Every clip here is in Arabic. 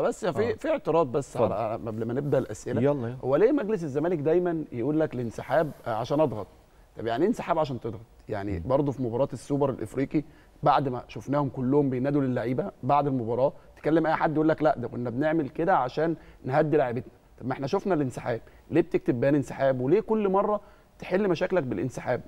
بس في آه. في اعتراض بس على قبل ما نبدا الاسئله يلا يلا هو ليه مجلس الزمالك دايما يقول لك الانسحاب عشان اضغط طب يعني ايه انسحاب عشان تضغط يعني برضه في مباراه السوبر الافريقي بعد ما شفناهم كلهم بينادوا للعيبه بعد المباراه تكلم اي حد يقول لك لا ده كنا بنعمل كده عشان نهدي لعيبتنا طب ما احنا شفنا الانسحاب ليه بتكتب بيان انسحاب وليه كل مره تحل مشاكلك بالانسحاب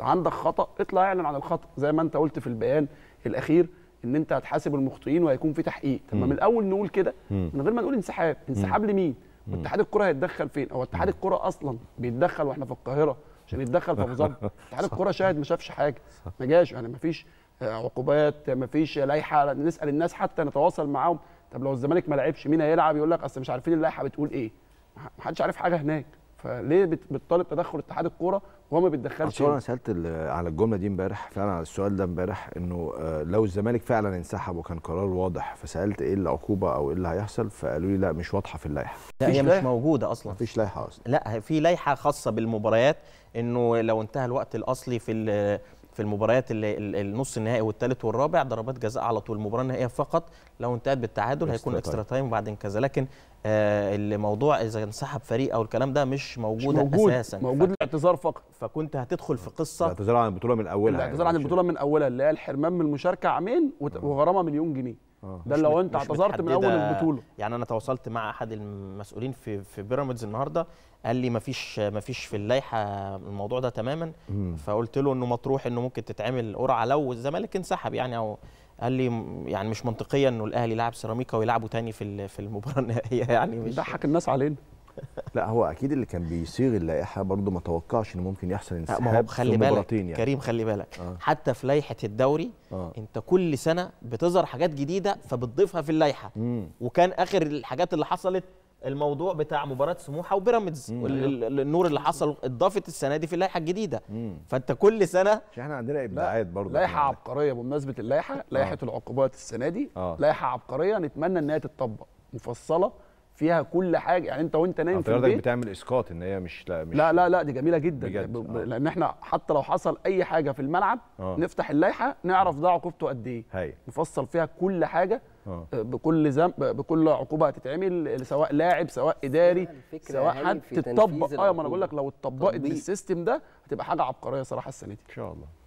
عندك خطا اطلع اعلن عن الخطا زي ما انت قلت في البيان الاخير ان انت هتحاسب المخطئين وهيكون في تحقيق طب ما من الاول نقول كده من غير ما نقول انسحاب انسحاب لمين واتحاد الكره هيتدخل فين او اتحاد الكره اصلا بيتدخل واحنا في القاهره عشان يتدخل في ابو ظبي اتحاد الكره شاهد ما شافش حاجه ما جاش يعني ما فيش آه، عقوبات ما فيش لائحه نسال الناس حتى نتواصل معاهم طب لو الزمالك ما لعبش مين هيلعب يقول لك اصل مش عارفين اللائحه بتقول ايه ما حدش عارف حاجه هناك فليه بتطالب تدخل اتحاد الكوره وهو ما بيتدخلش انا يعني؟ سالت على الجمله دي امبارح فعلا على السؤال ده امبارح انه آه، لو الزمالك فعلا انسحب وكان قرار واضح فسالت ايه العقوبه او ايه اللي هيحصل فقالوا لي لا مش واضحه في اللائحه لا هي مش موجوده اصلا مفيش لائحه اصلا لا في لائحه خاصه بالمباريات انه لو انتهى الوقت الاصلي في في المباريات اللي النص النهائي والثالث والرابع ضربات جزاء على طول المباراه النهائيه فقط لو انتهت بالتعادل هيكون اكسترا تايم وبعدين كذا لكن آه الموضوع اذا انسحب فريق او الكلام ده مش موجود, مش موجود اساسا موجود الاعتذار فقط فكنت هتدخل في قصه الاعتذار عن البطوله من اولها الاعتذار يعني. عن البطوله من اولها اللي هي الحرمان من المشاركه عامين وغرامه مليون جنيه آه. ده لو انت اعتذرت من اول البطوله يعني انا تواصلت مع احد المسؤولين في في بيراميدز النهارده قال لي مفيش مفيش في اللائحه الموضوع ده تماما مم. فقلت له انه مطروح انه ممكن تتعمل قرعه لو الزمالك انسحب يعني او قال لي يعني مش منطقيه انه الاهلي لاعب سيراميكا ويلعبوا تاني في في المباراه النهائيه يعني مش بيضحك الناس علينا لا هو اكيد اللي كان بيصيغ اللائحه برضه ما توقعش ان ممكن يحصل انسحاب خلي بالك يعني. كريم خلي بالك آه. حتى في لائحه الدوري آه. انت كل سنه بتظهر حاجات جديده فبتضيفها في اللائحه وكان اخر الحاجات اللي حصلت الموضوع بتاع مباراه سموحه وبيراميدز النور اللي حصل اتضافت السنه دي في اللائحه الجديده فانت كل سنه مش احنا عندنا ابداعات برضه لائحه عبقريه بمناسبه اللائحه آه. لائحه آه. العقوبات السنه دي آه. لائحه عبقريه نتمنى انها تتطبق مفصله فيها كل حاجه يعني انت وانت نايم في البيت بتعمل اسقاط ان هي مش لا مش لا لا لا دي جميله جدا بجد. ب... آه. لان احنا حتى لو حصل اي حاجه في الملعب أوه. نفتح اللائحه نعرف ده عقوبته قد ايه نفصل فيها كل حاجه أوه. آه، بكل ذنب بكل عقوبه هتتعمل سواء لاعب سواء اداري سواء حد تتطبق اه ما انا بقول لك لو اتطبقت بالسيستم ده هتبقى حاجه عبقريه صراحه السنه دي ان شاء الله